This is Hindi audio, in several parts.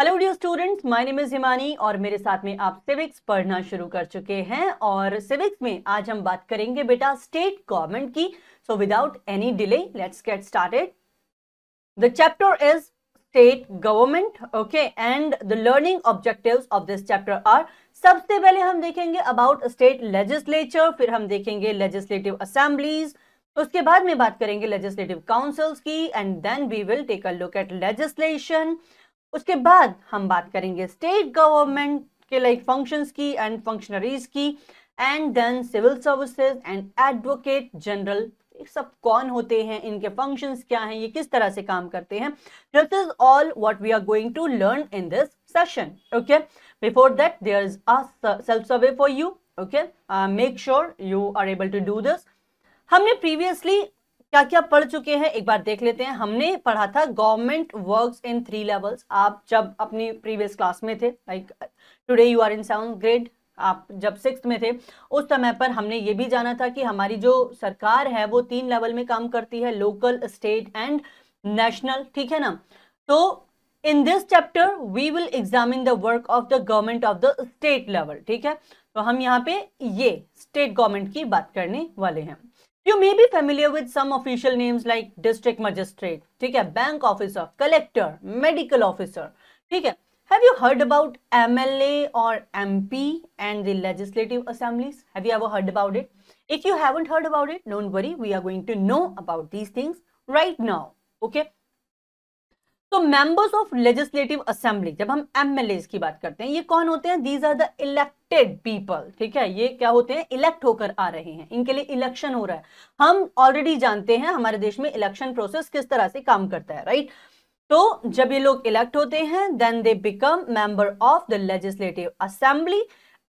Hello dear students my name is Himani और मेरे साथ में आप सिविक्स पढ़ना शुरू कर चुके हैं और सिविक्स में आज हम बात करेंगे बेटा स्टेट गवर्नमेंट की so without any delay let's get started the chapter is state government okay and the learning objectives of this chapter are सबसे पहले हम देखेंगे अबाउट स्टेट लेजिस्लेचर फिर हम देखेंगे लेजिस्लेटिव असेंबलीज़ उसके बाद में बात करेंगे लेजिस्लेटिव काउंसिल्स की and then we will take a look at legislation उसके बाद हम बात करेंगे स्टेट गवर्नमेंट के लाइक फंक्शंस की एंड फंक्शनरीज की and then civil services and advocate general सब कौन होते हैं इनके फंक्शंस क्या हैं ये किस तरह से काम करते हैं this is all what we are going to learn in this session okay before that there is a self survey for you okay make sure you are able to do this हमने प्रीवियसली क्या क्या पढ़ चुके हैं एक बार देख लेते हैं हमने पढ़ा था government works in three levels आप जब अपनी प्रीवियस क्लास में थे like today you are in seven grade आप जब सिक्स में थे उस समय पर हमने ये भी जाना था कि हमारी जो सरकार है वो तीन लेवल में काम करती है लोकल स्टेट एंड नेशनल ठीक है ना तो in this chapter we will examine the work of the government of the state level ठीक है तो हम यहाँ पे ये स्टेट गवर्नमेंट की बात करने वाले हैं You may be familiar with some official names like district magistrate, ठीक है bank officer collector medical officer Have you heard about MLA or MP and the legislative assemblies? Have you ever heard about it? If you haven't heard about it, don't worry. We are going to know about these things right now. Okay. तो मेंबर्स ऑफ लेजिस्लेटिव असेंबली जब हम एम की बात करते हैं ये कौन होते हैं these are the elected people ठीक है ये क्या होते हैं इलेक्ट होकर आ रहे हैं इनके लिए इलेक्शन हो रहा है हम ऑलरेडी जानते हैं हमारे देश में इलेक्शन प्रोसेस किस तरह से काम करता है राइट तो जब ये लोग इलेक्ट होते हैं then they become member of the legislative assembly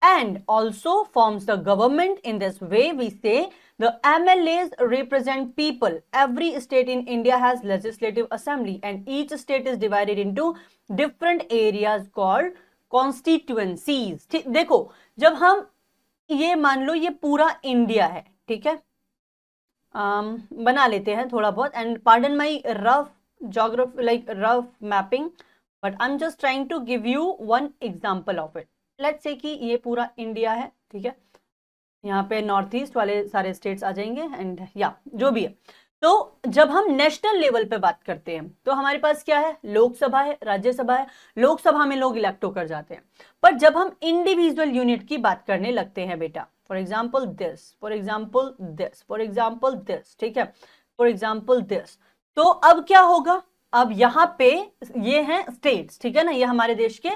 and also forms the government in this way we say The MLAs represent people. Every state in India has legislative assembly and each state is divided into different areas called constituencies. देखो जब हम ये मान लो ये पूरा इंडिया है ठीक है um, बना लेते हैं थोड़ा बहुत and pardon my rough geography like rough mapping but I am just trying to give you one example of it let's say कि ये पूरा इंडिया है ठीक है यहाँ पे नॉर्थ ईस्ट वाले सारे स्टेट्स आ जाएंगे एंड या जो भी है तो जब हम नेशनल लेवल पे बात करते हैं तो हमारे पास क्या है लोकसभा है राज्यसभा है लोकसभा में लोग इलेक्ट होकर जाते हैं पर जब हम इंडिविजुअल यूनिट की बात करने लगते हैं बेटा for example this for example this for example this ठीक है फॉर एग्जाम्पल दिस तो अब क्या होगा अब यहाँ पे ये हैं स्टेट्स ठीक है ना ये हमारे देश के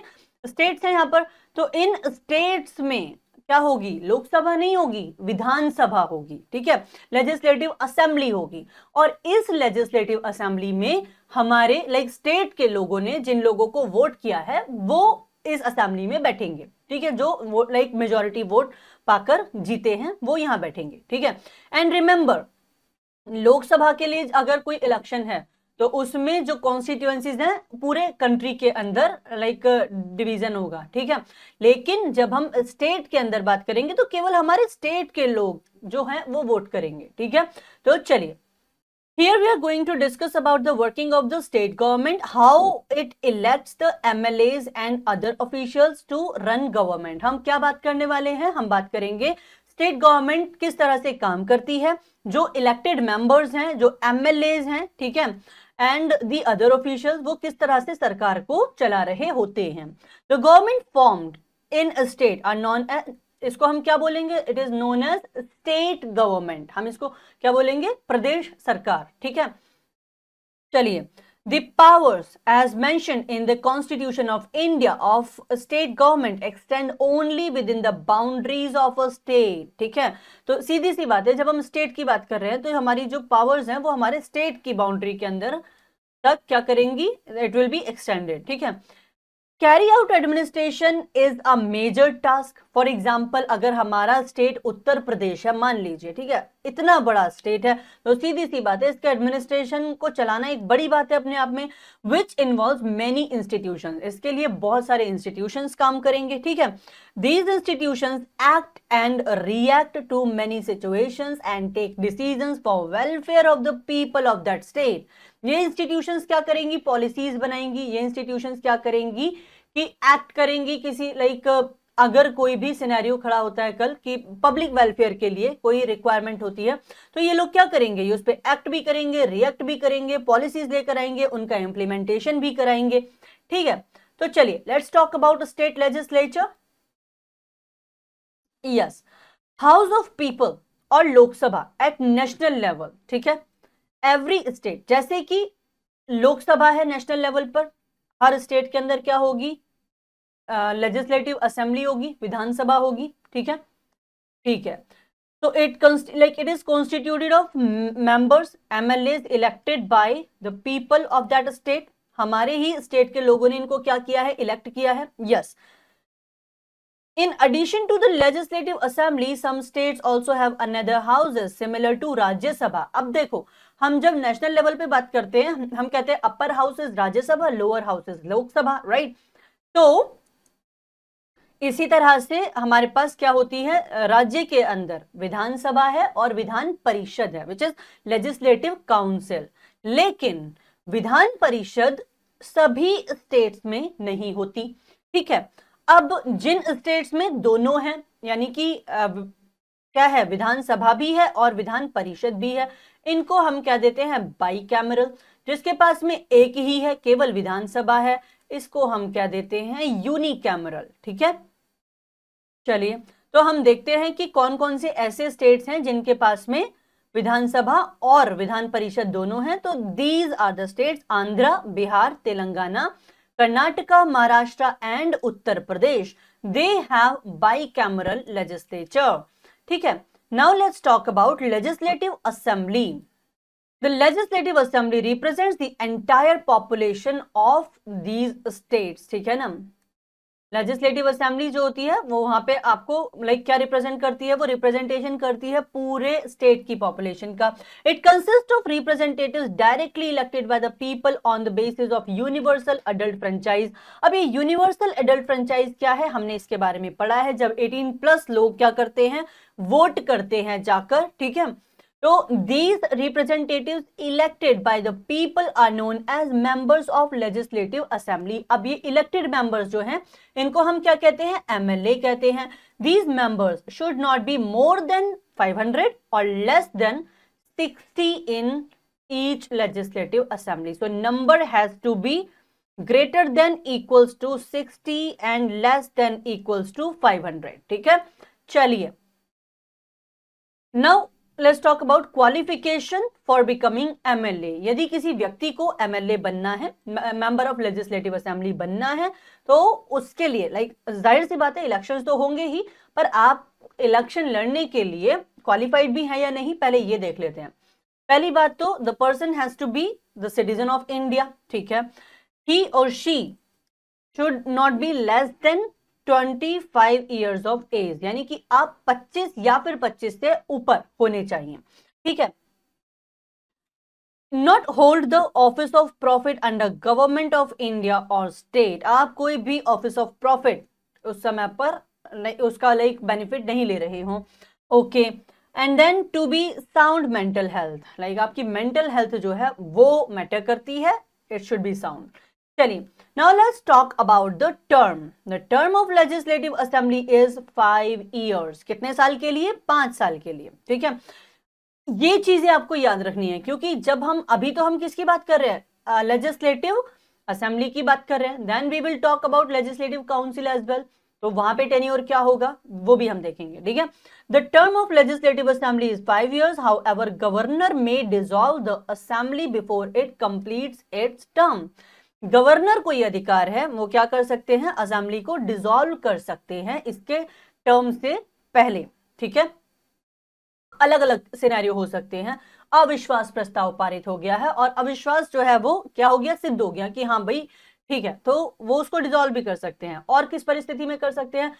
स्टेट्स हैं यहाँ पर तो इन स्टेट्स में क्या होगी लोकसभा नहीं होगी विधानसभा होगी ठीक है लेजिस्लेटिव असेंबली होगी और इस लेजिस्लेटिव असेंबली में हमारे लाइक स्टेट के लोगों ने जिन लोगों को वोट किया है वो इस असेंबली में बैठेंगे ठीक है जो लाइक मेजोरिटी वोट पाकर जीते हैं वो यहां बैठेंगे ठीक है एंड रिमेंबर लोकसभा के लिए अगर कोई इलेक्शन है तो उसमें जो कॉन्स्टिट्यूएंसीज हैं पूरे कंट्री के अंदर लाइक डिवीजन होगा ठीक है लेकिन जब हम स्टेट के अंदर बात करेंगे तो केवल हमारे स्टेट के लोग जो हैं वो वोट करेंगे ठीक है तो चलिए Here we are going to discuss about the working of the state government, how it elects the MLAs and other officials to run government. हम क्या बात करने वाले हैं हम बात करेंगे स्टेट गवर्नमेंट किस तरह से काम करती है जो इलेक्टेड मेंबर्स हैं जो एमएलएज हैं ठीक है एंड दी अदर ऑफिशियल वो किस तरह से सरकार को चला रहे होते हैं the government formed in state are known इसको हम क्या बोलेंगे it is known as state government हम इसको क्या बोलेंगे प्रदेश सरकार ठीक है चलिए The powers as mentioned in the Constitution of India of a state government extend only within the boundaries of a state ठीक है तो सीधी सी बात है जब हम स्टेट की बात कर रहे हैं तो हमारी जो powers हैं वो हमारे स्टेट की बाउंड्री के अंदर तक क्या करेंगी इट विल बी एक्सटेंडेड ठीक है carry out administration is a major task for example अगर हमारा स्टेट उत्तर प्रदेश है मान लीजिए ठीक है इतना बड़ा स्टेट है तो सीधी सी बात है इसके एडमिनिस्ट्रेशन को चलाना एक बड़ी बात है अपने आप में विच इन्वॉल्व मेनी इंस्टीट्यूशन इसके लिए बहुत सारे इंस्टीट्यूशन काम करेंगे ठीक है these institution act and react to many situation and take decision for welfare of the people of that state ये इंस्टीट्यूशन क्या करेंगी पॉलिसीज बनाएंगी ये इंस्टीट्यूशन क्या करेंगी कि एक्ट करेंगी किसी लाइक अगर कोई भी सिनेरियो खड़ा होता है कल कि पब्लिक वेलफेयर के लिए कोई रिक्वायरमेंट होती है तो ये लोग क्या करेंगे ये उस पर एक्ट भी करेंगे रिएक्ट भी करेंगे पॉलिसीज लेकर आएंगे उनका इम्प्लीमेंटेशन भी कराएंगे ठीक है तो चलिए let's talk about state legislature yes house of people और लोकसभा एट नेशनल लेवल ठीक है एवरी स्टेट जैसे कि लोकसभा है नेशनल लेवल पर हर स्टेट के अंदर क्या होगी लेजिस्लेटिव असेंबली होगी विधानसभा होगी ठीक है ठीक है तो so it like it is constituted of members mlas elected by the people of that state हमारे ही स्टेट के लोगों ने इनको क्या किया है इलेक्ट किया है yes in addition to the legislative assembly some states also have another houses similar to Rajya Sabha अब देखो हम जब नेशनल लेवल पे बात करते हैं हम कहते हैं upper houses Rajya Sabha lower houses Lok Sabha right तो इसी तरह से हमारे पास क्या होती है राज्य के अंदर विधानसभा है और विधान परिषद है विच इज लेजिस्लेटिव काउंसिल लेकिन विधान परिषद सभी स्टेट्स में नहीं होती ठीक है अब जिन स्टेट्स में दोनों हैं यानी कि क्या है विधानसभा भी है और विधान परिषद भी है इनको हम क्या देते हैं बाई कैमरल जिसके पास में एक ही है केवल विधानसभा है इसको हम क्या देते हैं यूनी कैमरल ठीक है चलिए तो हम देखते हैं कि कौन कौन से ऐसे स्टेट्स हैं जिनके पास में विधानसभा और विधान परिषद दोनों हैं तो these are the states Andhra Bihar Telangana Karnataka Maharashtra and Uttar Pradesh they have bicameral legislature ठीक है Now let's talk about Legislative Assembly. The Legislative Assembly represents the entire population of these states. ठीक है ना लेजिस्लेटिव असेंबली जो होती है वो वहां पे आपको लाइक like, क्या रिप्रेजेंट करती है वो रिप्रेजेंटेशन करती है पूरे स्टेट की पॉपुलेशन का it consist of representatives directly elected by the people on the basis of universal adult franchise अब ये यूनिवर्सल अडल्ट फ्रेंचाइज क्या है हमने इसके बारे में पढ़ा है जब एटीन प्लस लोग क्या करते हैं वोट करते हैं जाकर ठीक है तो these representative elected by the people are known as members of legislative assembly अब ये इलेक्टेड मेंबर्स जो हैं इनको हम क्या कहते हैं एमएलए कहते हैं these members should not be more than 500 और less than 60 in each legislative assembly so number has to be greater than equals to 60 and less than equals to 500 ठीक है चलिए now let's talk about qualification for becoming MLA यदि किसी व्यक्ति को एमएलए बनना है मेंबर ऑफ लेजिस्लेटिव असेंबली बनना है तो उसके लिए लाइक like, जाहिर सी बात है इलेक्शंस तो होंगे ही पर आप इलेक्शन लड़ने के लिए क्वालिफाइड भी है या नहीं पहले ये देख लेते हैं पहली बात तो the person has to be the citizen of India ठीक है ही और she should not be less than twenty five years of age यानी कि आप पच्चीस या फिर पच्चीस से ऊपर होने चाहिए ठीक है not hold the office of profit under government of India और स्टेट आप कोई भी ऑफिस ऑफ प्रॉफिट उस समय पर उसका लाइक बेनिफिट नहीं ले रहे हो okay and then to be sound mental health like आपकी मेंटल हेल्थ जो है वो मैटर करती है इट शुड बी साउंड चलिए Now let's talk about the term. The term of legislative assembly is five years. कितने साल के लिए पांच साल के लिए ठीक है ये चीजें आपको याद रखनी है क्योंकि जब हम अभी तो हम किसकी बात कर रहे हैं लेजिस्लेटिव असेंबली की बात कर रहे हैं then we will talk about legislative council as well तो वहां पे टेन्योर क्या होगा वो भी हम देखेंगे ठीक है the term of legislative assembly is five years however governor may dissolve the assembly before it completes its term governor को ये अधिकार है वो क्या कर सकते हैं असेंबली को डिसॉल्व कर सकते हैं इसके टर्म से पहले ठीक है अलग अलग सिनेरियो हो सकते हैं अविश्वास प्रस्ताव पारित हो गया है और अविश्वास जो है वो क्या हो गया सिद्ध हो गया कि हाँ भाई ठीक है तो वो उसको डिजोल्व भी कर सकते हैं और किस परिस्थिति में कर सकते हैं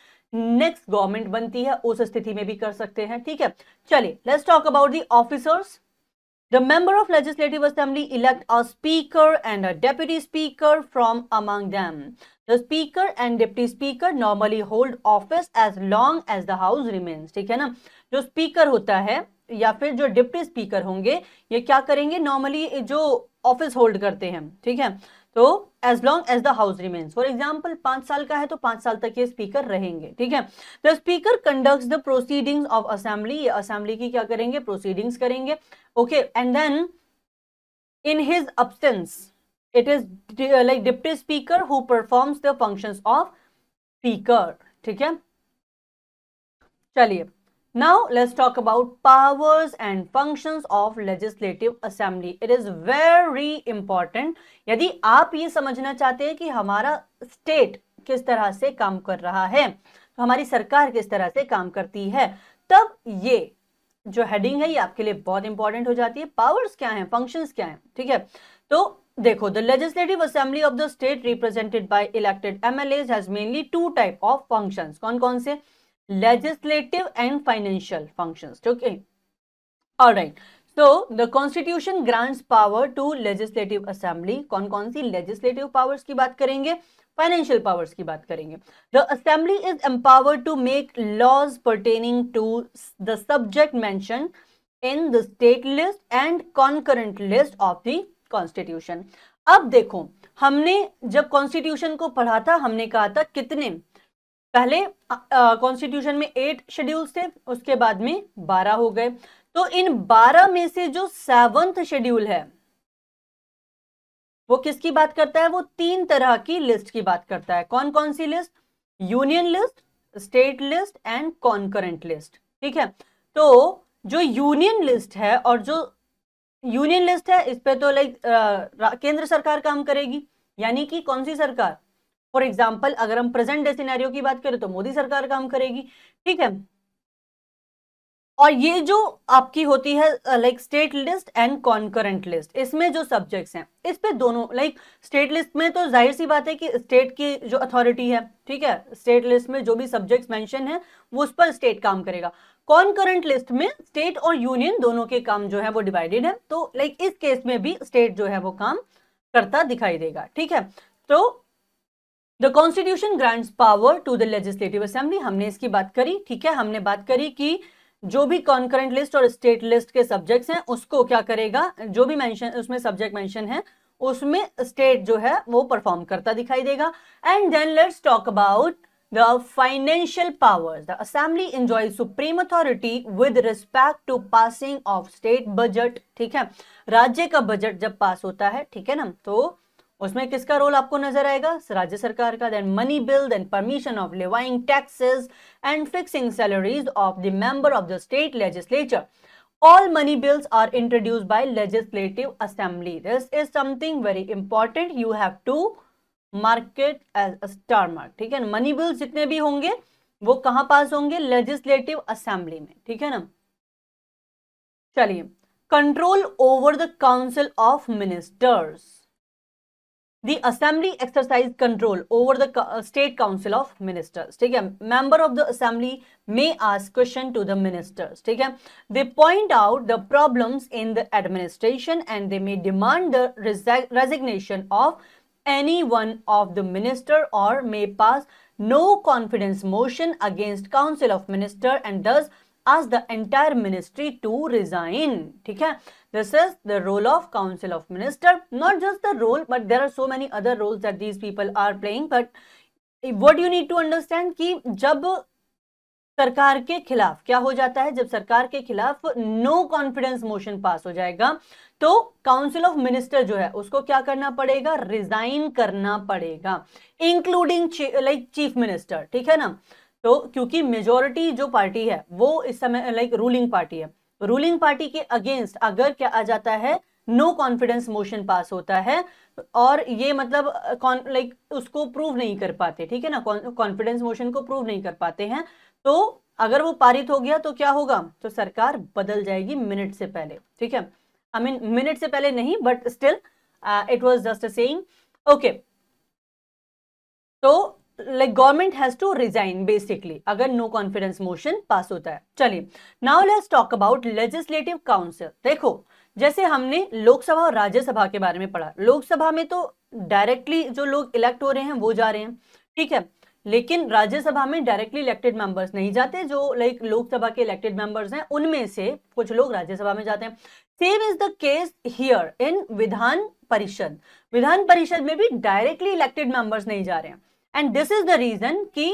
नेक्स्ट गवर्नमेंट बनती है उस स्थिति में भी कर सकते हैं ठीक है चलिए let's talk about the officers The member of Legislative Assembly elect a speaker and a deputy speaker from among them. The speaker and deputy speaker normally hold office as long as the house remains. ठीक है ना जो speaker होता है या फिर जो डिप्टी स्पीकर होंगे ये क्या करेंगे नॉर्मली जो office hold करते हैं ठीक है तो as long as the house remains for example पांच साल का है तो पांच साल तक ये स्पीकर रहेंगे ठीक है the speaker conduct the proceedings of assembly ये असेंबली की क्या करेंगे प्रोसीडिंग्स करेंगे okay and then in his absence it is like deputy speaker who performs the functions of speaker ठीक है चलिए Now let's talk about powers and functions of legislative assembly. It is very important. यदि आप ये समझना चाहते हैं कि हमारा स्टेट किस तरह से काम कर रहा है तो हमारी सरकार किस तरह से काम करती है तब ये जो हेडिंग है ये आपके लिए बहुत इंपॉर्टेंट हो जाती है पावर्स क्या हैं फंक्शंस क्या हैं ठीक है तो देखो the legislative assembly of the state represented by elected L has mainly two type of functions कौन कौन से legislative and financial functions okay all right so the constitution grants power to legislative assembly कौन कौन सी legislative powers की बात करेंगे फाइनेंशियल पावर्स की बात करेंगे the assembly is empowered to make laws pertaining to the subject mention in the state list and concurrent list of the constitution अब देखो हमने जब कॉन्स्टिट्यूशन को पढ़ा था हमने कहा था कितने पहले कॉन्स्टिट्यूशन में एट शेड्यूल्स थे उसके बाद में बारह हो गए तो इन बारह में से जो सेवंथ शेड्यूल है वो किसकी बात करता है वो तीन तरह की लिस्ट की बात करता है कौन कौन सी list union list state list and concurrent list ठीक है तो जो यूनियन लिस्ट है और जो यूनियन लिस्ट है इस पे तो लाइक केंद्र सरकार काम करेगी यानी कि कौन सी सरकार फॉर एग्जाम्पल अगर हम प्रेजेंट डे सिनेरियो की बात करें तो मोदी सरकार काम करेगी ठीक है और ये जो आपकी होती है like state list and concurrent list इसमें जो सब्जेक्ट्स हैं इस पे दोनों लाइक स्टेट लिस्ट में तो जाहिर सी बात है कि स्टेट की जो अथॉरिटी है ठीक है स्टेट लिस्ट में जो भी सब्जेक्ट्स मेंशन है वो उस पर स्टेट काम करेगा कॉन्करेंट लिस्ट में स्टेट और यूनियन दोनों के काम जो है वो डिवाइडेड है तो लाइक इस केस में भी स्टेट जो है वो काम करता दिखाई देगा ठीक है तो the constitution grants power to the legislative assembly हमने इसकी बात करी ठीक है हमने बात करी कि जो भी कॉन्करेंट लिस्ट और स्टेट लिस्ट के सब्जेक्ट्स हैं उसको क्या करेगा जो भी मेंशन उसमें सब्जेक्ट मेंशन है उसमें स्टेट जो है वो परफॉर्म करता दिखाई देगा and then let's talk about the financial powers the assembly enjoy supreme authority with respect to passing of state budget ठीक है राज्य का बजट जब पास होता है ठीक है ना तो उसमें किसका रोल आपको नजर आएगा राज्य सरकार का then money bill then permission of levying taxes and fixing salaries of the member of the state legislature all money bills are introduce by legislative assembly this is something very important you have to market as star ठीक है मनी बिल्स जितने भी होंगे वो कहां पास होंगे लेजिस्लेटिव असेंबली में ठीक है ना चलिए control over the council of ministers The Assembly exercised control over the State Council of Ministers. Okay, Member of the Assembly may ask question to the ministers. Okay, They point out the problems in the administration and they may demand the resi resignation of any one of the minister or may pass no confidence motion against council of minister and thus asked the entire ministry to resign ठीक है this is the role of council of minister not just the role but there are so many other roles that these people are playing but what you need to understand कि जब सरकार के खिलाफ क्या हो जाता है जब सरकार के खिलाफ नो कॉन्फिडेंस मोशन पास हो जाएगा तो काउंसिल ऑफ मिनिस्टर जो है उसको क्या करना पड़ेगा रिजाइन करना पड़ेगा इंक्लूडिंग लाइक चीफ मिनिस्टर ठीक है ना तो क्योंकि मेजोरिटी जो पार्टी है वो इस समय लाइक रूलिंग पार्टी है रूलिंग तो पार्टी के अगेंस्ट अगर क्या आ जाता है नो कॉन्फिडेंस मोशन पास होता है और ये मतलब लाइक उसको प्रूव नहीं कर पाते ठीक है ना कॉन्फिडेंस मोशन को प्रूव नहीं कर पाते हैं तो अगर वो पारित हो गया तो क्या होगा तो सरकार बदल जाएगी मिनट से पहले ठीक है आई मीन मिनट से पहले नहीं but still it was just a okay तो like government has to resign basically अगर नो कॉन्फिडेंस मोशन पास होता है चलिए now let's talk about legislative council देखो जैसे हमने लोकसभा और राज्यसभा के बारे में पढ़ा लोकसभा में तो डायरेक्टली जो लोग इलेक्ट हो रहे हैं वो जा रहे हैं ठीक है लेकिन राज्यसभा में डायरेक्टली इलेक्टेड मेंबर्स नहीं जाते जो लाइक लोकसभा के इलेक्टेड मेंबर्स हैं उनमें से कुछ लोग राज्यसभा में जाते हैं same is the case here in Vidhan Parishad विधान परिषद में भी डायरेक्टली इलेक्टेड मेंबर्स नहीं जा रहे हैं and this is the reason कि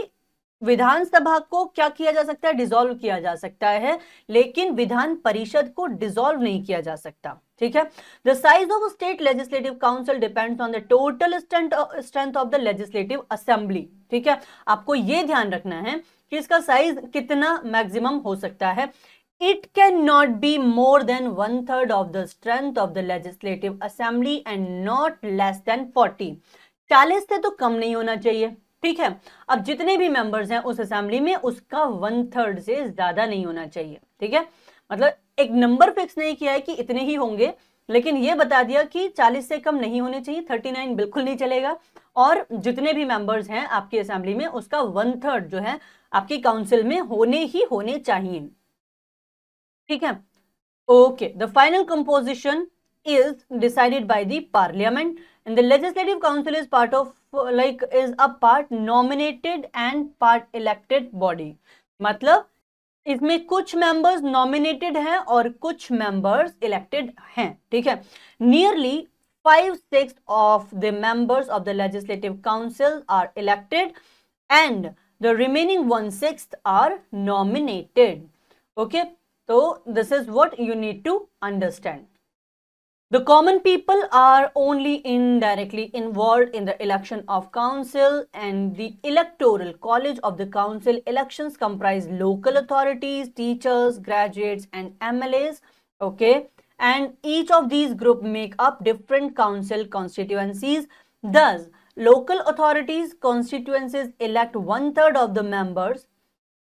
विधानसभा को क्या किया जा सकता है डिसॉल्व किया जा सकता है लेकिन विधान परिषद को डिसॉल्व नहीं किया जा सकता ठीक है the size of state legislative council depends on the total strength of the legislative assembly ठीक है आपको ये ध्यान रखना है कि इसका साइज कितना मैक्सिमम हो सकता है can not be more than one third of the strength of the legislative assembly and not less than forty चालीस से तो कम नहीं होना चाहिए ठीक है अब जितने भी मेंबर्स हैं उस असेंबली में उसका वन थर्ड से ज्यादा नहीं होना चाहिए ठीक है मतलब एक नंबर फिक्स नहीं किया है कि इतने ही होंगे लेकिन ये बता दिया कि 40 से कम नहीं होने चाहिए 39 बिल्कुल नहीं चलेगा और जितने भी मेंबर्स हैं आपकी असेंबली में उसका वन थर्ड जो है आपकी काउंसिल में होने ही होने चाहिए ठीक है okay the final composition is decided by the parliament And the Legislative Council is part of, like, is a part nominated and part elected body. मतलब इसमें कुछ members nominated हैं और कुछ members elected हैं ठीक है Nearly five six of the members of the legislative council are elected the remaining one sixth are nominated okay so this is what you need to understand the common people are only indirectly involved in the election of council and the electoral college of the council elections comprise local authorities, teachers, graduates and MLAs. Okay. And each of these group make up different council constituencies. Thus, local authorities constituencies elect one third of the members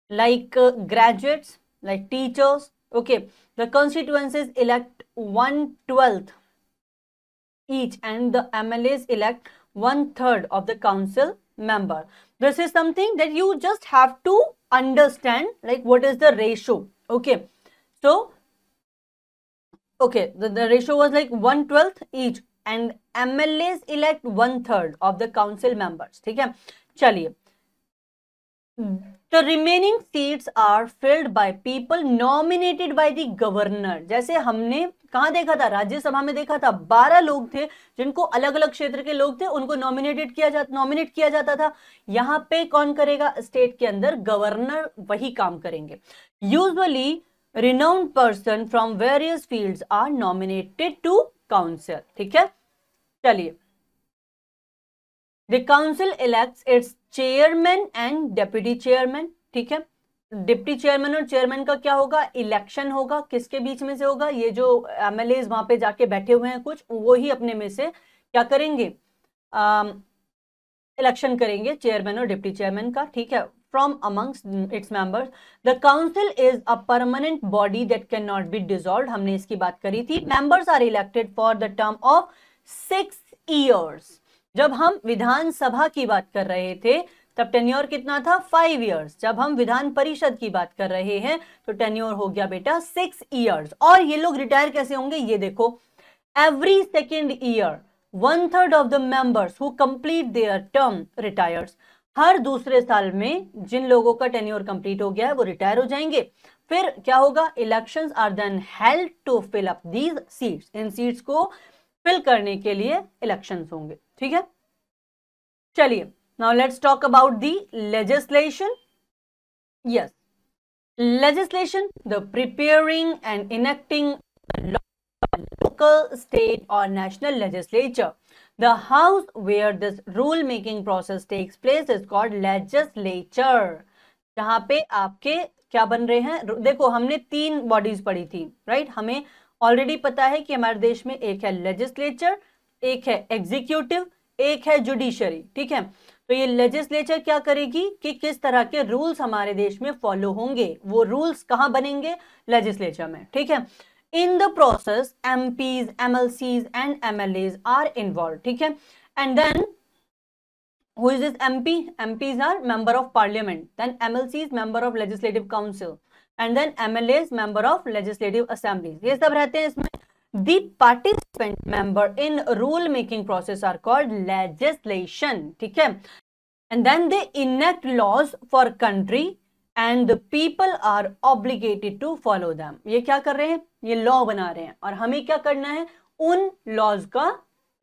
like uh, graduates, like teachers. Okay. The constituencies elect one twelfth each and the MLAs elect one third of the council member. This is something that you just have to understand like what is the ratio. Okay. So, okay, the, the ratio was like one twelfth each and MLAs elect one third of the council members. Okay. Chaliye. The remaining seats are filled by people nominated by the governor. जैसे हमने कहा देखा था राज्यसभा में देखा था बारह लोग थे जिनको अलग अलग क्षेत्र के लोग थे उनको नॉमिनेटेड किया जाता नॉमिनेट किया जाता था यहां पे कौन करेगा स्टेट के अंदर गवर्नर वही काम करेंगे usually renowned person from various field are nominated to council ठीक है चलिए the council elect its chairman and deputy chairman ठीक है डिप्टी चेयरमैन और चेयरमैन का क्या होगा इलेक्शन होगा किसके बीच में से होगा ये जो एमएलए वहां पे जाके बैठे हुए हैं कुछ वो ही अपने में से क्या करेंगे इलेक्शन करेंगे चेयरमैन और डिप्टी चेयरमैन का ठीक है from its members the council is a permanent body that can not be dissolve हमने इसकी बात करी थी members are elected for the term of six years जब हम विधानसभा की बात कर रहे थे तब टेन्योर कितना था फाइव ईयर्स जब हम विधान परिषद की बात कर रहे हैं तो टेन्योर हो गया बेटा सिक्स ईयर्स और ये लोग रिटायर कैसे होंगे ये देखो every second year one third of the members who complete their term retires हर दूसरे साल में जिन लोगों का टेन्योर कंप्लीट हो गया है वो रिटायर हो जाएंगे फिर क्या होगा elections are then held to fill up these seats इन सीट्स को फिल करने के लिए इलेक्शंस होंगे ठीक है चलिए now let's talk about the legislation yes legislation the preparing and enacting local state or national legislature the house where this rule making process takes place is called legislature जहाँ पे आपके क्या बन रहे हैं देखो हमने तीन bodies पढ़ी थी right हमें already पता है कि हमारे देश में एक है legislature एक है executive एक है जुडिशरी ठीक है तो ये लेजिस्लेचर क्या करेगी कि किस तरह के रूल्स हमारे देश में फॉलो होंगे वो रूल्स कहां बनेंगे लेजिस्लेचर में ठीक है in the process M Ps M L Cs and M L As are involve ठीक है and then who is this M P M Ps are member of parliament then M L Cs member of legislative council and then M L As member of legislative assembly ये सब रहते हैं इसमें The participant member in rule making process are called legislation. ठीक है And then they enact laws for country and the people are obligated to follow them. ये क्या कर रहे हैं ये law बना रहे हैं और हमें क्या करना है उन laws का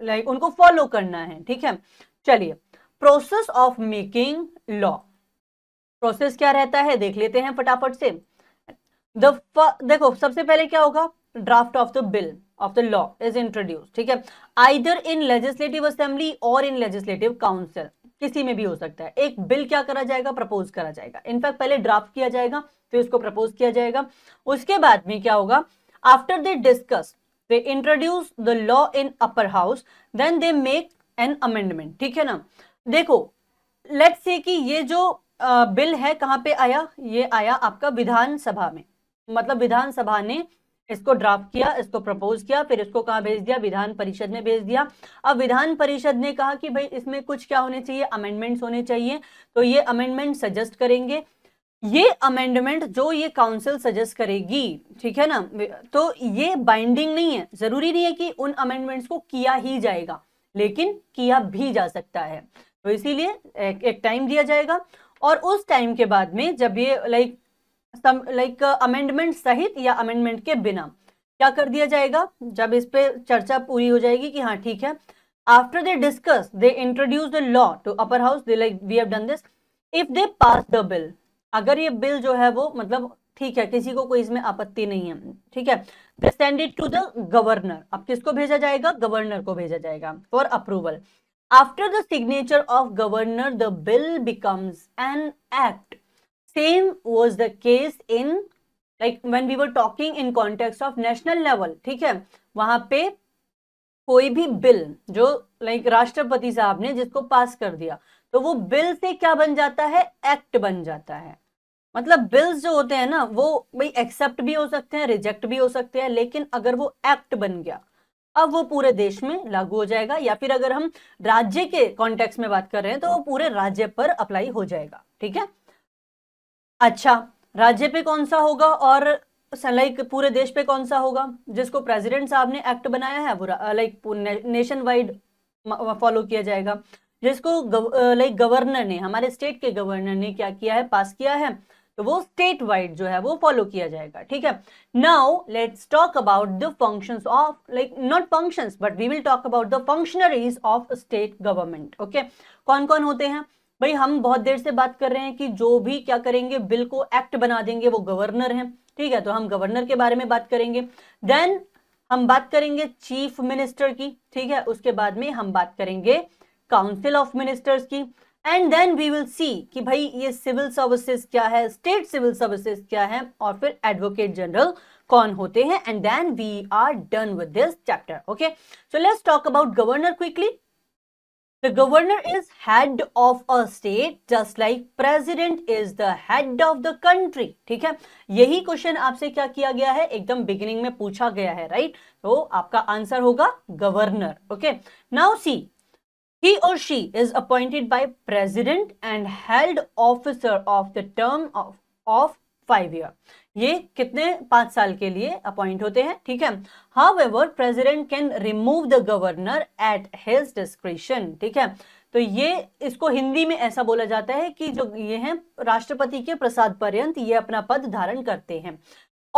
like उनको follow करना है ठीक है चलिए process of making law. Process क्या रहता है देख लेते हैं फटाफट से द देखो सबसे पहले क्या होगा draft of the bill of the law is introduce ठीक है आइदर इन लेजिस्लेटिव असेंबली और इन लेजिस्लेटिव काउंसिल किसी में भी हो सकता है एक बिल क्या करा जाएगा प्रपोज करा जाएगा इनफैक्ट पहले ड्राफ्ट किया जाएगा फिर उसको प्रपोज किया जाएगा उसके बाद में क्या होगा after they discuss they introduce the law in upper house then they make an amendment ठीक है ना देखो लेट्स से कि ये जो बिल है कहां पे आया ये आया आपका विधानसभा में मतलब विधानसभा ने इसको ड्राफ्ट किया इसको प्रपोज किया फिर इसको कहा भेज दिया विधान परिषद में भेज दिया अब विधान परिषद ने कहा कि भाई इसमें कुछ क्या होने चाहिए अमेंडमेंट्स होने चाहिए तो ये अमेंडमेंट सजेस्ट करेंगे ये अमेंडमेंट जो ये काउंसिल सजेस्ट करेगी ठीक है ना तो ये बाइंडिंग नहीं है जरूरी नहीं है कि उन अमेंडमेंट्स को किया ही जाएगा लेकिन किया भी जा सकता है तो इसीलिए एक टाइम दिया जाएगा और उस टाइम के बाद में जब ये लाइक लाइक अमेंडमेंट सहित या अमेंडमेंट के बिना क्या कर दिया जाएगा जब इस पे चर्चा पूरी हो जाएगी कि हाँ ठीक है after they discuss they introduce the law to upper house they like we have done this if they pass the bill अगर ये बिल जो है वो मतलब ठीक है किसी को कोई इसमें आपत्ति नहीं है ठीक है they send it to the governor अब किसको भेजा जाएगा गवर्नर को भेजा जाएगा for approval after the signature of governor the bill becomes an act same was the case in like when we were talking in context of national level ठीक है वहां पे कोई भी बिल जो लाइक like, राष्ट्रपति साहब ने जिसको पास कर दिया तो वो बिल से क्या बन जाता है एक्ट बन जाता है मतलब बिल्स जो होते हैं ना वो भाई एक्सेप्ट भी हो सकते हैं रिजेक्ट भी हो सकते हैं लेकिन अगर वो एक्ट बन गया अब वो पूरे देश में लागू हो जाएगा या फिर अगर हम राज्य के कॉन्टेक्स्ट में बात कर रहे हैं तो वो पूरे राज्य पर अप्लाई हो जाएगा ठीक है अच्छा राज्य पे कौन सा होगा और लाइक पूरे देश पे कौन सा होगा जिसको प्रेसिडेंट साहब ने एक्ट बनाया है वो लाइक नेशन वाइड फॉलो किया जाएगा जिसको लाइक गवर्नर ने हमारे स्टेट के गवर्नर ने क्या किया है पास किया है तो वो स्टेट वाइड जो है वो फॉलो किया जाएगा ठीक है now let's talk about the functions of like not functions but we will talk about the functionaries of state government okay कौन कौन होते हैं भाई हम बहुत देर से बात कर रहे हैं कि जो भी क्या करेंगे बिल को एक्ट बना देंगे वो गवर्नर हैं ठीक है तो हम गवर्नर के बारे में बात करेंगे देन हम बात करेंगे चीफ मिनिस्टर की ठीक है उसके बाद में हम बात करेंगे काउंसिल ऑफ मिनिस्टर्स की and then we will see कि भाई ये सिविल सर्विसेज क्या है स्टेट सिविल सर्विसेज क्या है और फिर एडवोकेट जनरल कौन होते हैं and then we are done with this chapter okay so let's talk about governor quickly The governor is head of a state, just like president is the head of the country. ठीक है यही क्वेश्चन आपसे क्या किया गया है एकदम बिगिनिंग में पूछा गया है राइट right? तो आपका आंसर होगा governor okay now see he or she is appointed by president and held officer of the term of, of five year ये कितने पांच साल के लिए अपॉइंट होते हैं ठीक है however president can remove the governor at his description ठीक है तो ये इसको हिंदी में ऐसा बोला जाता है कि जो ये हैं राष्ट्रपति के प्रसाद पर्यंत ये अपना पद धारण करते हैं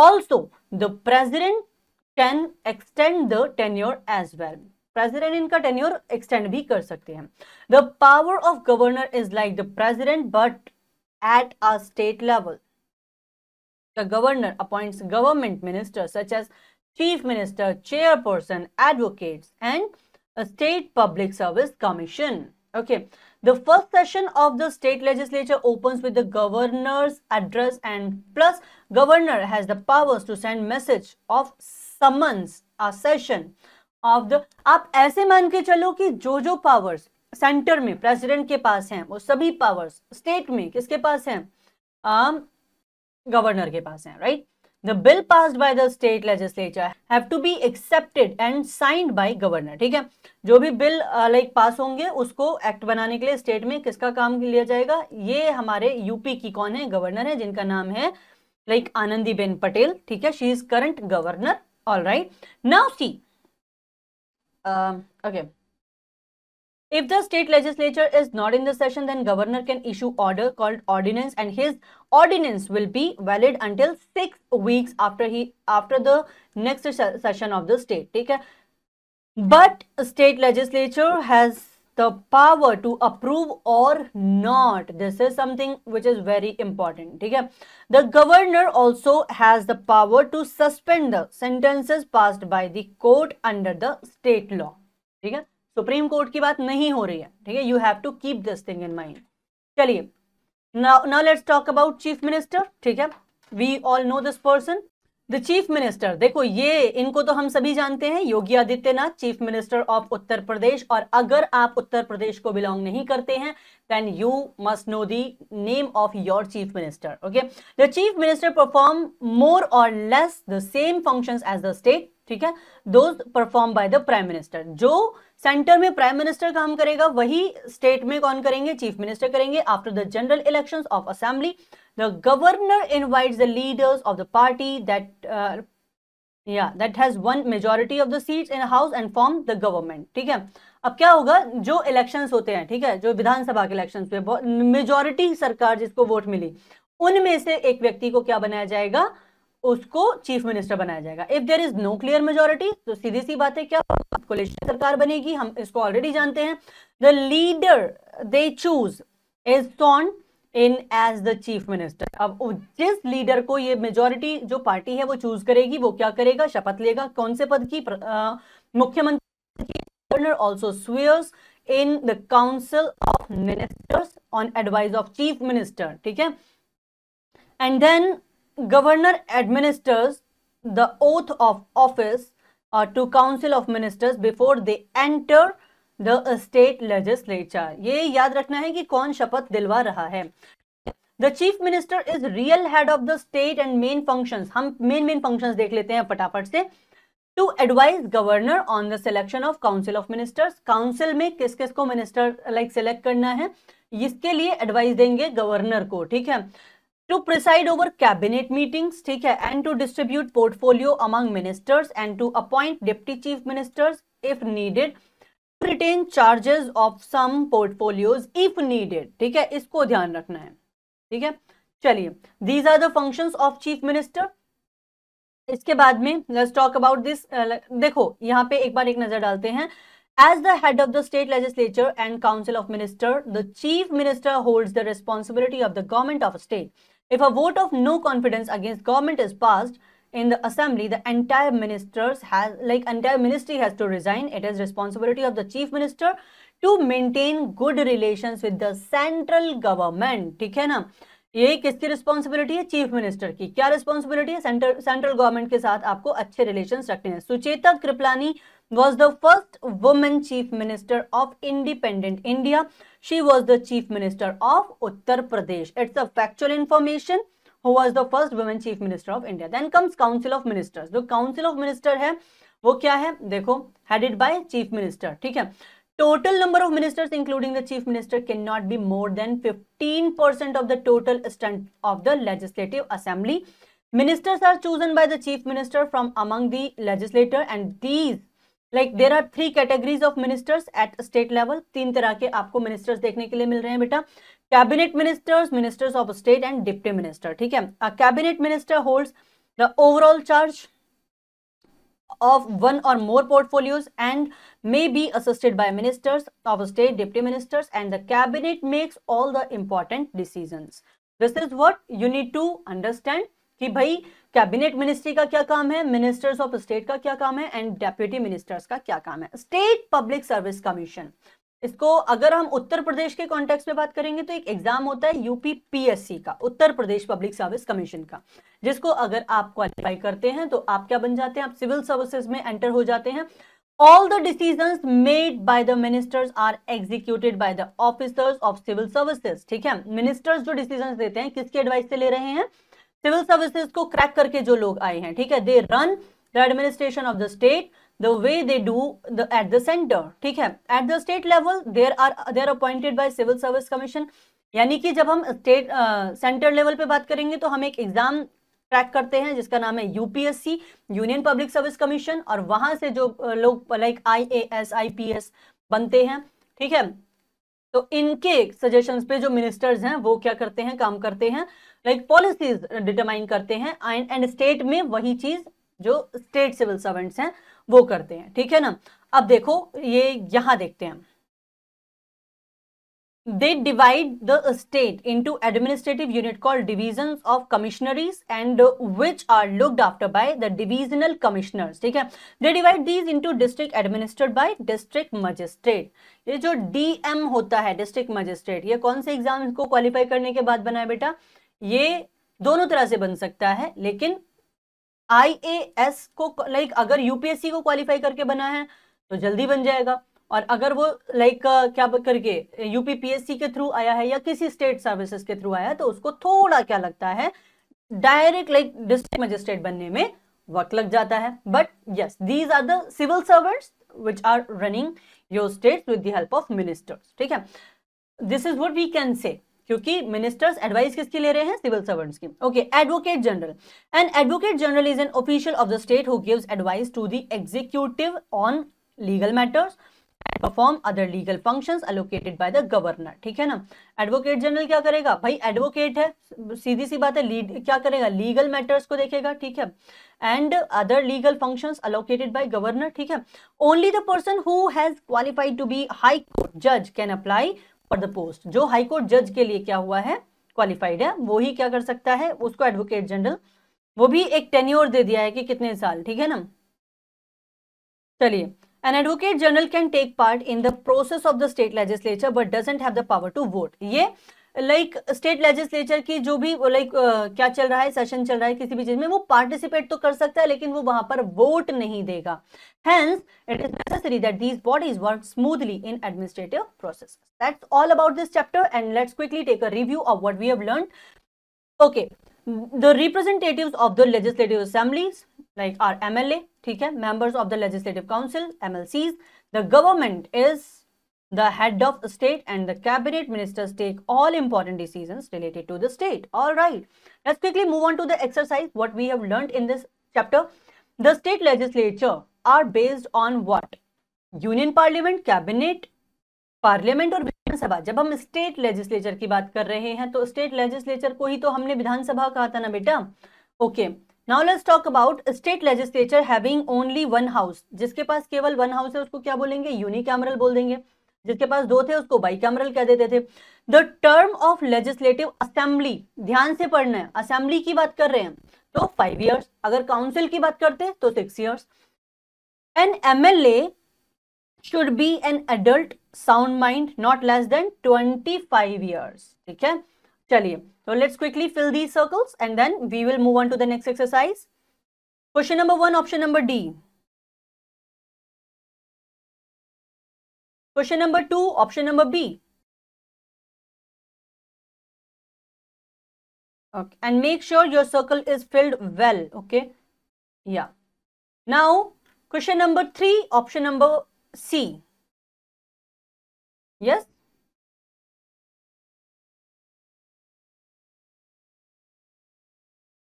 also the president can extend the tenure as well president इनका टेन्योर एक्सटेंड भी कर सकते हैं the power of governor is like the president but at a state level The governor appoints government ministers such as chief minister, chairperson, advocates and a state public service commission. Okay, the first session of the state legislature opens with the governor's address and plus governor has the powers to send message of summons a session of the आप ऐसे मान के चलो कि जो जो powers center में president के पास हैं वो सभी पावर्स स्टेट में किसके पास हैं um, गवर्नर के पास है right the bill pass by the state legislature have to be accepted and signed by governor ठीक है जो भी बिल लाइक पास होंगे उसको एक्ट बनाने के लिए स्टेट में किसका काम लिया जाएगा ये हमारे यूपी की कौन है गवर्नर है जिनका नाम है लाइक like, आनंदी बेन पटेल ठीक है she is current governor all right now see okay If the state legislature is not in the session, then governor can issue order called ordinance and his ordinance will be valid until 6 weeks after he after the next session of the state. Take care. But state legislature has the power to approve or not. This is something which is very important. Okay? The governor also has the power to suspend the sentences passed by the court under the state law. Okay? Supreme court की बात नहीं हो रही है ठीक है you have to keep this thing in mind चलिए now let's talk about chief minister ठीक है we all know this person the chief minister देखो ये इनको तो हम सभी जानते हैं Yogi Adityanath chief minister of Uttar Pradesh और अगर आप उत्तर प्रदेश को बिलोंग नहीं करते हैं then you must know the name of your chief minister okay the chief minister perform more or less the same functions as the state ठीक है those perform by the prime minister जो सेंटर में प्राइम मिनिस्टर काम करेगा वही स्टेट में कौन करेंगे चीफ मिनिस्टर करेंगे after the general elections of assembly the governor invites the leaders of the party that या that has one majority of the seats in house and form the government ठीक है अब क्या होगा जो इलेक्शंस होते हैं ठीक है जो विधानसभा के इलेक्शन में मेजोरिटी सरकार जिसको वोट मिली उनमें से एक व्यक्ति को क्या बनाया जाएगा उसको चीफ मिनिस्टर बनाया जाएगा if there is no clear majority तो सीधी सी बात है क्या कोलिशन सरकार बनेगी हम इसको ऑलरेडी जानते हैं the leader they choose is sworn in as the chief minister अब जिस लीडर को ये मेजोरिटी जो पार्टी है वो चूज करेगी वो क्या करेगा शपथ लेगा कौन से पद की मुख्यमंत्री governor also swears in the council of ministers on advice of chief minister ठीक है and then governor administers the oath of office to council of ministers before they enter the state legislature ये याद रखना है कि कौन शपथ दिलवा रहा है the chief minister is real head of the state and main function हम मेन मेन फंक्शन देख लेते हैं फटाफट से to advise governor on the selection of council of ministers council में किस किस को मिनिस्टर लाइक like, सेलेक्ट करना है इसके लिए एडवाइस देंगे गवर्नर को ठीक है to preside over cabinet meetings ठीक है and to distribute portfolio among ministers and to appoint deputy chief ministers if needed retain charges of some portfolios if needed ठीक है इसको ध्यान रखना है ठीक है चलिए these are the functions of chief minister इसके बाद में लेट्स टॉक अबाउट दिस देखो यहाँ पे एक बार एक नजर डालते हैं as the head of the state legislature and council of minister the chief minister holds the responsibility of the government of state If a vote of no confidence against government is passed in the assembly, the entire ministers has like entire ministry has to resign. It is responsibility of the chief minister to maintain good relations with the central government. ठीक है ना ये किसकी रिस्पॉन्सिबिलिटी है चीफ मिनिस्टर की क्या रिस्पॉन्सिबिलिटी है सेंट्रल सेंट्रल गवर्नमेंट के साथ आपको अच्छे रिलेशन रखने हैं Sucheta Kripalani was the first woman chief minister of independent India. She was the chief minister of Uttar Pradesh. It's a factual information. Who was the first woman chief minister of India? Then comes Council of Ministers. The Council of Minister है वो क्या है देखो headed by chief total number of ministers including the chief minister cannot be more than 15% of the total strength of the legislative assembly ministers are chosen by the chief minister from among the legislator and these like there are three categories of ministers at state level तीन तरह के आपको मिनिस्टर्स देखने के लिए मिल रहे हैं बेटा cabinet ministers ministers of state and deputy minister ठीक है cabinet minister holds the overall charge of one or more portfolios and may be assisted by ministers of state deputy ministers and the cabinet makes all the important decisions this is what you need to understand कि भाई कैबिनेट मिनिस्ट्री का क्या काम है मिनिस्टर्स ऑफ स्टेट का क्या काम है एंड डेप्यूटी मिनिस्टर्स का क्या काम है स्टेट पब्लिक सर्विस कमीशन इसको अगर हम उत्तर प्रदेश के कॉन्टेक्स में बात करेंगे तो एक एग्जाम होता है यूपी पीएससी का Uttar Pradesh public service commission का जिसको अगर आप क्वालिफाई करते हैं तो आप क्या बन जाते हैं आप सिविल सर्विसेज में एंटर हो जाते हैं all the decision made by the ministers are executed by the officers of civil services ठीक है मिनिस्टर्स जो डिसीजन देते हैं किसके एडवाइस से ले रहे हैं सिविल सर्विसेज को क्रैक करके जो लोग आए हैं ठीक है they run the administration of the state the way they do the at the centre ठीक है at the state level there are there appointed by civil service commission यानी कि जब हम स्टेट सेंटर लेवल पे बात करेंगे तो हम एक एग्जाम ट्रैक करते हैं जिसका नाम है UPSC union public service commission और वहां से जो लोग like I A S I P S बनते हैं ठीक है तो इनके सजेशंस पे जो मिनिस्टर्स हैं वो क्या करते हैं काम करते हैं लाइक पॉलिसीज डिटरमाइन करते हैं एंड स्टेट में वही चीज जो स्टेट सिविल सर्वेंट्स हैं वो करते हैं ठीक है ना अब देखो ये यहां देखते हैं they divide the state into administrative unit called divisions of commissionaries and which are looked after by the divisional commissioners ठीक है they divide these into district administered by district magistrate ये जो DM होता है district magistrate ये कौन से एग्जाम को क्वालिफाई करने के बाद बना है बेटा ये दोनों तरह से बन सकता है लेकिन आई को लाइक like, अगर यूपीएससी को क्वालिफाई करके बना है तो जल्दी बन जाएगा और अगर वो लाइक क्या करके यूपीपीएससी के थ्रू आया है या किसी स्टेट सर्विसेज के थ्रू आया है तो उसको थोड़ा क्या लगता है डायरेक्ट लाइक डिस्ट्रिक्ट मजिस्ट्रेट बनने में वक्त लग जाता है but yes these are the civil servants which are running your states with the help of ठीक है this is what we can say क्योंकि मिनिस्टर्स एडवाइस किसकी ले रहे हैं सिविल सर्वेंट्स की okay advocate general and advocate general is an official of the state who gives advice to the executive on legal matters and perform other legal functions allocated by the governor ठीक है ना एडवोकेट जनरल क्या करेगा भाई एडवोकेट है सीधी सी बात है लीड क्या करेगा लीगल मैटर्स को देखेगा ठीक है and other legal functions allocated by governor ठीक है only the person who has qualified to be high court जज can apply for the post जो हाई कोर्ट जज के लिए क्या हुआ है क्वालिफाइड है वो ही क्या कर सकता है उसको एडवोकेट जनरल वो भी एक टेन्योर दे दिया है कि कितने साल ठीक है ना चलिए An advocate general can take part in the process of the state legislature but doesn't have the power to vote. Yeah, like state legislature की जो like uh, क्या चल रहा है session चल रहा है किसी भी चीज में वो participate तो कर सकता है लेकिन वो वहां पर vote नहीं देगा Hence, it is necessary that these bodies work smoothly in administrative processes. That's all about this chapter and let's quickly take a review of what we have learned. Okay, the representatives of the legislative assemblies like our MLA, ठीक है members of the legislative council M L Cs the government is the head of state and the cabinet ministers take all important decision related to the state all right let's quickly move on to the exercise what we have learn in this chapter the state legislature are based on what union parliament cabinet parliament और विधानसभा जब हम स्टेट लेजिस्लेचर की बात कर रहे हैं तो स्टेट लेजिस्लेचर को ही तो हमने विधानसभा कहा था ना बेटा okay okay. Now let's talk about state legislature having only one house जिसके पास केवल वन हाउस है उसको क्या बोलेंगे यूनिकैमरल बोल देंगे जिसके पास दो थे उसको बाई कैमरल कह देते थे the term of legislative assembly ध्यान से पढ़ना है असेंबली की बात कर रहे हैं तो फाइव ईयर्स अगर काउंसिल की बात करते तो six years an M L A should be an adult sound mind not less than twenty five years ठीक है चलिए तो let's quickly fill these circles and then we will move on to the next exercise question number one option number D question number two option number B okay and make sure your circle is filled well okay yeah now question number 3 option number c yes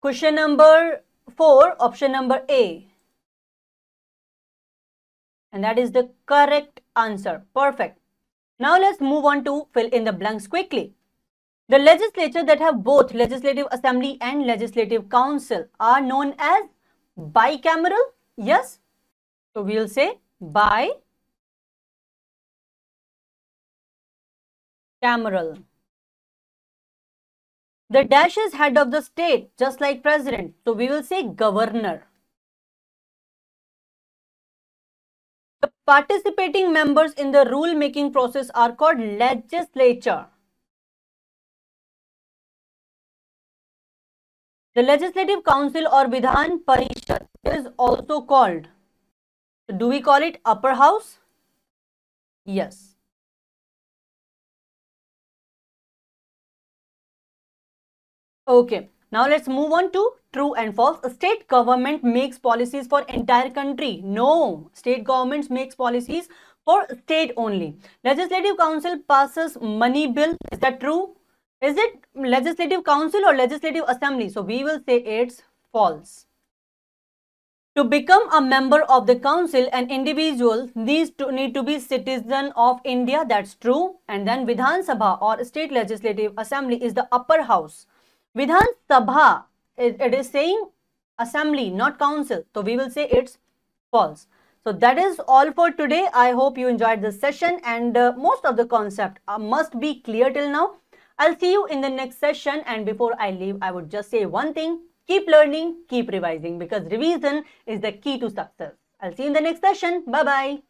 Question number 4, option number A. And that is the correct answer. Perfect. Now let's move on to fill in the blanks quickly. The legislature that have both legislative assembly and legislative council are known as bicameral. Yes. So we'll say bicameral. The dash is head of the state, just like president. So we will say governor. The participating members in the rule making process are called legislature. The Legislative Council or Vidhan Parishad is also called. Do we call it upper house? Yes. Okay, now let's move on to true and false. State government makes policies for entire country. No, state governments makes policies for state only. Legislative council passes money bill. Is that true? Is it legislative council or legislative assembly? So we will say it's false. To become a member of the council, an individual needs to need to be citizen of India. That's true. And then Vidhan Sabha or state legislative assembly is the upper house Vidhan Sabha, it, it is saying assembly, not council. So we will say it's false. So that is all for today. I hope you enjoyed this session and uh, most of the concept uh, must be clear till now. I'll see you in the next session and before I leave, I would just say one thing. Keep learning, keep revising because revision is the key to success. I'll see you in the next session. Bye-bye.